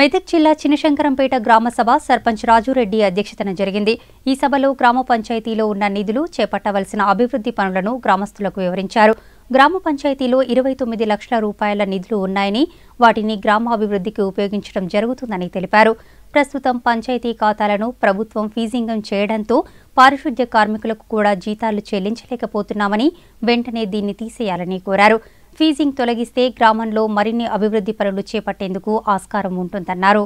మెదక్ జిల్లా చినశంకరంపేట గ్రామసభ సర్పంచ్ రాజురెడ్డి అధ్యక్షతన జరిగింది ఈ సభలో గ్రామ పంచాయతీలో ఉన్న నిధులు చేపట్టవలసిన అభివృద్ధి పనులను గ్రామస్తులకు వివరించారు గ్రామ పంచాయతీలో ఇరవై తొమ్మిది లక్షల రూపాయల నిధులు ఉన్నాయని వాటిని గ్రామ అభివృద్దికి ఉపయోగించడం జరుగుతుందని తెలిపారు ప్రస్తుతం పంచాయతీ ఖాతాలను ప్రభుత్వం ఫీజింగం చేయడంతో పారిశుద్ధ్య కార్మికులకు కూడా జీతాలు చెల్లించలేకపోతున్నామని వెంటనే దీన్ని తీసేయాలని కోరారు ఫీజింగ్ తొలగిస్తే గ్రామంలో మరిన్ని అభివృద్ధి పనులు చేపట్టేందుకు ఆస్కారం ఉంటుందన్నారు